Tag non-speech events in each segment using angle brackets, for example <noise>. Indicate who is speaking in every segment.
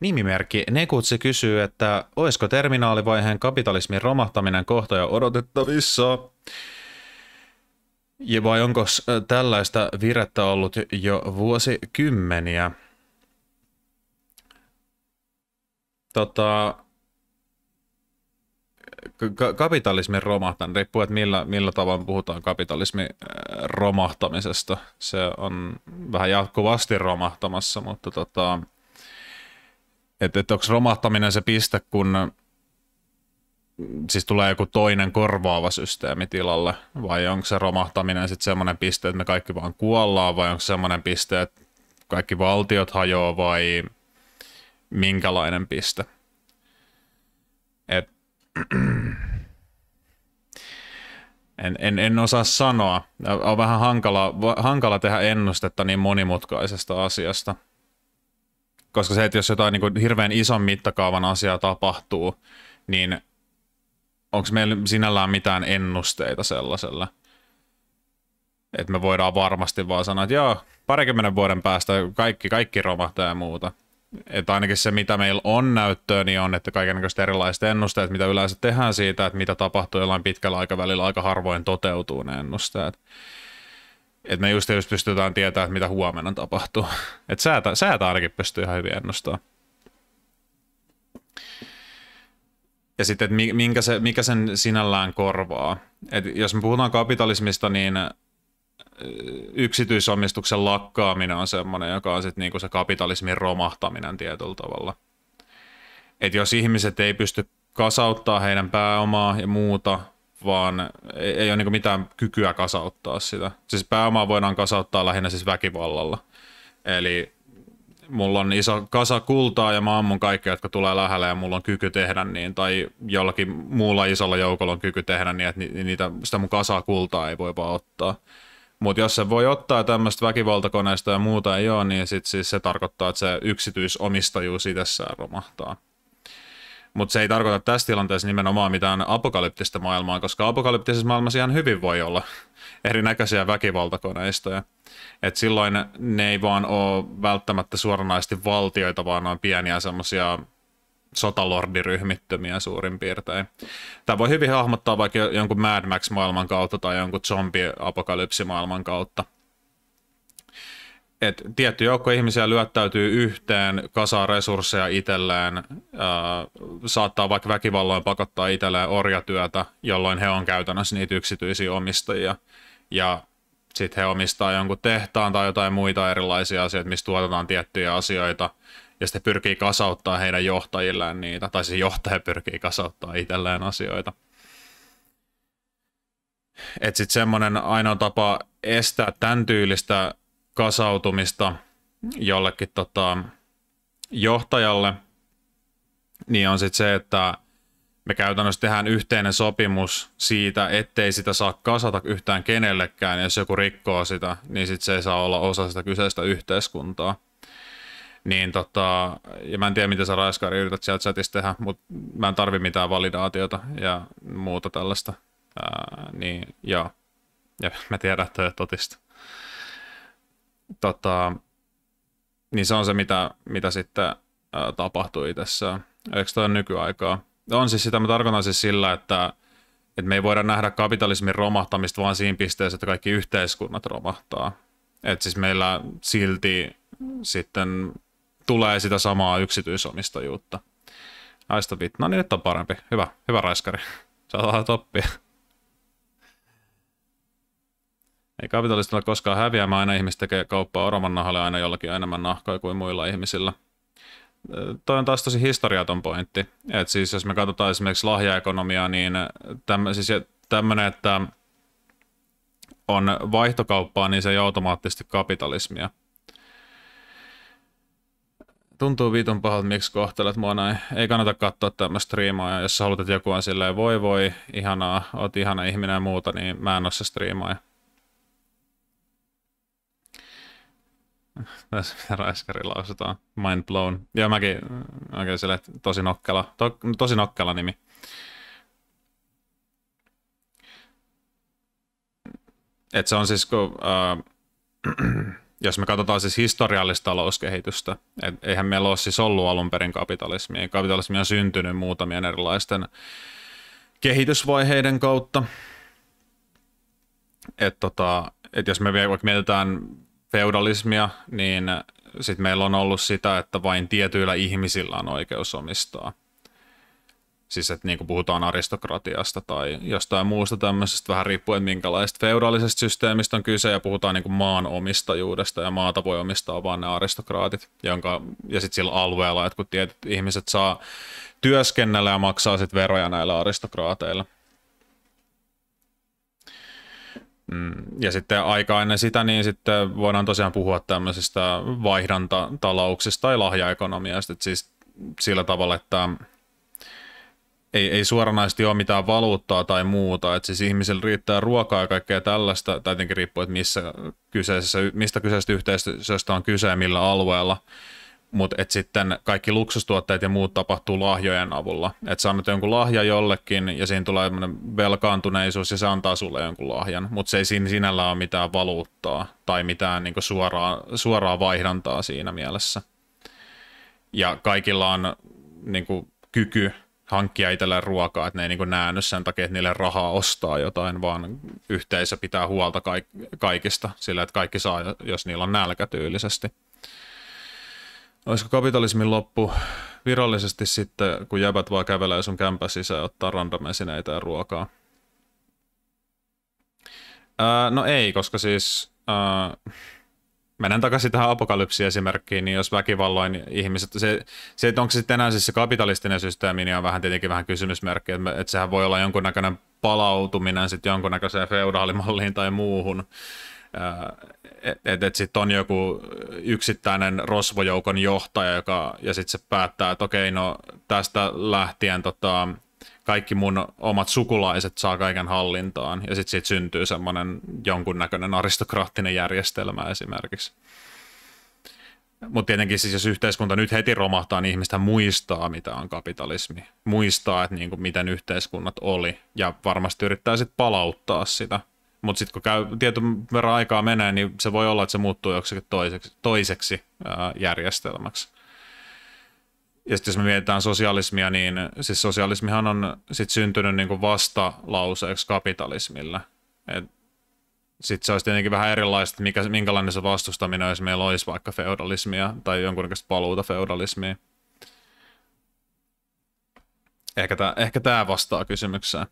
Speaker 1: Nimimerkki Nekutsi kysyy, että olisiko terminaalivaiheen kapitalismin romahtaminen kohta jo odotettavissa? Ja vai onko äh, tällaista virettä ollut jo vuosikymmeniä? Tota, ka- kapitalismin romahtaminen, riippuu, että millä, millä tavoin puhutaan kapitalismin äh, romahtamisesta. Se on vähän jatkuvasti romahtamassa, mutta tota, että et onko romahtaminen se piste, kun siis tulee joku toinen korvaava systeemi tilalle, vai onko se romahtaminen sitten semmoinen piste, että me kaikki vaan kuollaan, vai onko semmoinen piste, että kaikki valtiot hajoaa, vai minkälainen piste? Et, <clears throat> en, en, en osaa sanoa. On vähän hankala, hankala tehdä ennustetta niin monimutkaisesta asiasta – koska se, että jos jotain niin kuin hirveän ison mittakaavan asiaa tapahtuu, niin onko meillä sinällään mitään ennusteita sellaisella? Että me voidaan varmasti vaan sanoa, että joo, parikymmenen vuoden päästä kaikki, kaikki romahtaa ja muuta. Että ainakin se, mitä meillä on näyttöä, niin on, että kaikenlaiset erilaiset ennusteet, mitä yleensä tehdään siitä, että mitä tapahtuu jollain pitkällä aikavälillä, aika harvoin toteutuu ne ennusteet että me just jos pystytään tietämään, mitä huomenna tapahtuu. Että säätä, säätä ainakin pystyy ihan hyvin ennustamaan. Ja sitten, että se, mikä sen sinällään korvaa. Et jos me puhutaan kapitalismista, niin yksityisomistuksen lakkaaminen on semmoinen, joka on sitten niinku se kapitalismin romahtaminen tietyllä tavalla. Et jos ihmiset ei pysty kasauttaa heidän pääomaa ja muuta, vaan ei, ei ole niin mitään kykyä kasauttaa sitä. Siis pääomaa voidaan kasauttaa lähinnä siis väkivallalla. Eli mulla on iso kasa kultaa ja mä ammun kaikkea, jotka tulee lähelle ja mulla on kyky tehdä niin, tai jollakin muulla isolla joukolla on kyky tehdä niin, että niitä, sitä mun kasaa kultaa ei voi vaan ottaa. Mutta jos se voi ottaa tämmöistä väkivaltakoneista ja muuta ei ole, niin sit siis se tarkoittaa, että se yksityisomistajuus itsessään romahtaa. Mutta se ei tarkoita tässä tilanteessa nimenomaan mitään apokalyptista maailmaa, koska apokalyptisessa maailmassa ihan hyvin voi olla <laughs> erinäköisiä väkivaltakoneistoja. Et silloin ne ei vaan ole välttämättä suoranaisesti valtioita, vaan on pieniä semmoisia sotalordiryhmittymiä suurin piirtein. Tämä voi hyvin hahmottaa vaikka jonkun Mad Max-maailman kautta tai jonkun zombie apokalypsimaailman kautta että tietty joukko ihmisiä lyöttäytyy yhteen, kasaa resursseja itselleen, ää, saattaa vaikka väkivalloin pakottaa itselleen orjatyötä, jolloin he on käytännössä niitä yksityisiä omistajia. Ja sitten he omistaa jonkun tehtaan tai jotain muita erilaisia asioita, missä tuotetaan tiettyjä asioita, ja sitten pyrkii kasauttaa heidän johtajilleen niitä, tai siis johtaja pyrkii kasauttaa itselleen asioita. Että sitten semmoinen ainoa tapa estää tämän tyylistä kasautumista jollekin tota, johtajalle, niin on sitten se, että me käytännössä tehdään yhteinen sopimus siitä, ettei sitä saa kasata yhtään kenellekään, jos joku rikkoo sitä, niin sitten se ei saa olla osa sitä kyseistä yhteiskuntaa. Niin tota, ja mä en tiedä, mitä sä raiskari yrität sieltä chatissa tehdä, mutta mä en tarvi mitään validaatiota ja muuta tällaista. Ää, niin, ja, ja mä tiedän, että toi totista tota, niin se on se, mitä, mitä sitten tapahtui tässä. Eikö tämä nykyaikaa? On siis sitä, mä tarkoitan siis sillä, että, että me ei voida nähdä kapitalismin romahtamista vaan siinä pisteessä, että kaikki yhteiskunnat romahtaa. Että siis meillä silti sitten tulee sitä samaa yksityisomistajuutta. Aista No niin nyt on parempi. Hyvä, hyvä raiskari. Saadaan toppia. Ei kapitalistilla koskaan häviä, mä aina ihmiset tekee kauppaa oravan nahalle aina jollakin enemmän nahkoja kuin muilla ihmisillä. Toi on taas tosi historiaton pointti. Et siis jos me katsotaan esimerkiksi lahjaekonomiaa, niin tämmöinen, siis tämmönen, että on vaihtokauppaa, niin se ei automaattisesti kapitalismia. Tuntuu viiton pahalta, miksi kohtelet mua näin. Ei kannata katsoa tämmöistä striimaa, jos sä haluat, että joku on silleen voi voi, ihanaa, oot ihana ihminen ja muuta, niin mä en oo se striimaaja. Tässä Raiskari lausutaan. Mind blown. Ja mäkin äh, oikein sille, tosi nokkela, to, tosi nokkela nimi. Et se on siis, kun, äh, <clears throat> jos me katsotaan siis historiallista talouskehitystä, et eihän meillä ole siis ollut alun perin kapitalismia. Kapitalismi on syntynyt muutamien erilaisten kehitysvaiheiden kautta. että tota, et jos me vaikka mietitään feudalismia, niin sitten meillä on ollut sitä, että vain tietyillä ihmisillä on oikeus omistaa. Siis että niin puhutaan aristokratiasta tai jostain muusta tämmöisestä, vähän riippuen minkälaista feudaalisesta systeemistä on kyse, ja puhutaan niin maan omistajuudesta, ja maata voi omistaa vain ne aristokraatit, jonka, ja sitten sillä alueella kun tietyt ihmiset saa työskennellä ja maksaa sitten veroja näillä aristokraateilla. Mm. ja sitten aika ennen sitä, niin sitten voidaan tosiaan puhua tämmöisistä vaihdantatalouksesta tai lahjaekonomiasta, että siis sillä tavalla, että ei, ei suoranaisesti ole mitään valuuttaa tai muuta, että siis ihmisillä riittää ruokaa ja kaikkea tällaista, tai tietenkin riippuu, että missä kyseisessä, mistä kyseisestä yhteisöstä on kyse ja millä alueella, mutta et sitten kaikki luksustuotteet ja muut tapahtuu lahjojen avulla. Että sä annat jonkun lahja jollekin ja siinä tulee velkaantuneisuus ja se antaa sulle jonkun lahjan, mutta se ei siinä sinällään ole mitään valuuttaa tai mitään niin suoraa, suoraa vaihdantaa siinä mielessä. Ja kaikilla on niin kuin, kyky hankkia itselleen ruokaa, että ne ei niin näänny sen takia, että niille rahaa ostaa jotain, vaan yhteisö pitää huolta kaik- kaikista sillä, että kaikki saa, jos niillä on nälkä tyylisesti olisiko kapitalismin loppu virallisesti sitten, kun jäbät vaan kävelee sun kämpä sisään ottaa esineitä ja ruokaa? Ää, no ei, koska siis... Ää, menen takaisin tähän apokalypsi-esimerkkiin, niin jos väkivalloin ihmiset, se, se että onko se sitten enää siis se kapitalistinen systeemi, niin on vähän tietenkin vähän kysymysmerkki, että, että sehän voi olla jonkunnäköinen palautuminen sitten jonkunnäköiseen feudaalimalliin tai muuhun, että et, et sitten on joku yksittäinen rosvojoukon johtaja, joka, ja sitten se päättää, että okei, no tästä lähtien tota, kaikki mun omat sukulaiset saa kaiken hallintaan, ja sitten siitä syntyy semmoinen jonkunnäköinen aristokraattinen järjestelmä esimerkiksi. Mutta tietenkin siis jos yhteiskunta nyt heti romahtaa, niin ihmistä muistaa, mitä on kapitalismi. Muistaa, että niinku, miten yhteiskunnat oli, ja varmasti yrittää sitten palauttaa sitä – mutta sitten kun käy tietyn verran aikaa menee, niin se voi olla, että se muuttuu joksikin toiseksi, toiseksi ää, järjestelmäksi. Ja sitten jos me mietitään sosialismia, niin siis sosialismihan on sit syntynyt niin vasta lauseeksi kapitalismille. Sitten se olisi tietenkin vähän erilaista, mikä, minkälainen se vastustaminen jos meillä olisi vaikka feudalismia tai jonkunnäköistä paluuta feudalismiin. Ehkä tämä, ehkä tämä vastaa kysymykseen,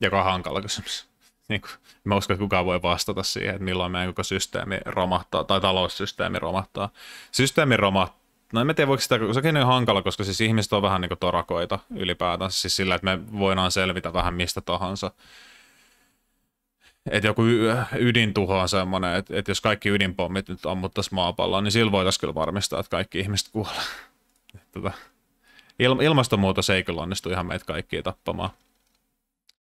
Speaker 1: joka on hankala kysymys niin kuin, mä uskon, että kukaan voi vastata siihen, että milloin meidän koko systeemi romahtaa, tai taloussysteemi romahtaa. Systeemi romahtaa, no en mä tiedä voiko sitä, se on hankala, koska siis ihmiset on vähän niin kuin torakoita ylipäätään, siis sillä, että me voidaan selvitä vähän mistä tahansa. Että joku ydintuho on semmoinen, että, että jos kaikki ydinpommit nyt ammuttaisiin maapalloon, niin silloin voitaisiin kyllä varmistaa, että kaikki ihmiset kuolee. <laughs> Tota, il, ilmastonmuutos ei kyllä onnistu ihan meitä kaikkia tappamaan.